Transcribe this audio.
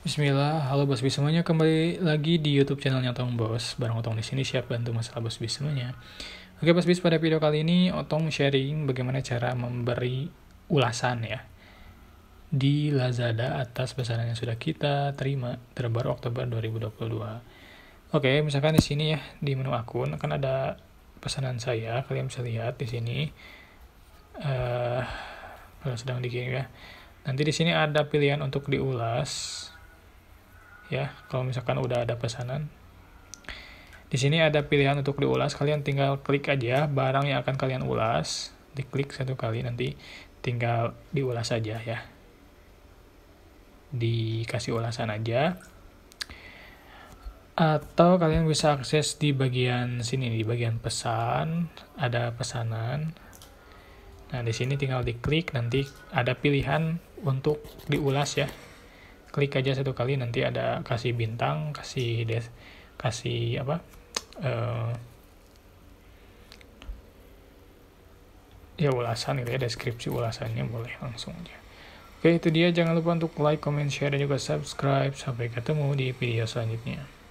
Bismillah, halo Bos Bis semuanya, kembali lagi di YouTube channelnya Otong Bos. Barang Otong di sini siap bantu masalah Bos Bis semuanya. Oke Bos Bis, pada video kali ini Otong sharing bagaimana cara memberi ulasan ya di Lazada atas pesanan yang sudah kita terima terbaru Oktober 2022. Oke, misalkan di sini ya di menu akun akan ada pesanan saya. Kalian bisa lihat di sini uh, kalau sedang dikirim ya. Nanti di sini ada pilihan untuk diulas ya kalau misalkan udah ada pesanan di sini ada pilihan untuk diulas kalian tinggal klik aja barang yang akan kalian ulas diklik satu kali nanti tinggal diulas saja ya dikasih ulasan aja atau kalian bisa akses di bagian sini di bagian pesan ada pesanan nah di sini tinggal diklik nanti ada pilihan untuk diulas ya klik aja satu kali nanti ada kasih bintang kasih des kasih apa uh, ya ulasan gitu ya deskripsi ulasannya boleh langsung aja oke itu dia jangan lupa untuk like comment share dan juga subscribe sampai ketemu di video selanjutnya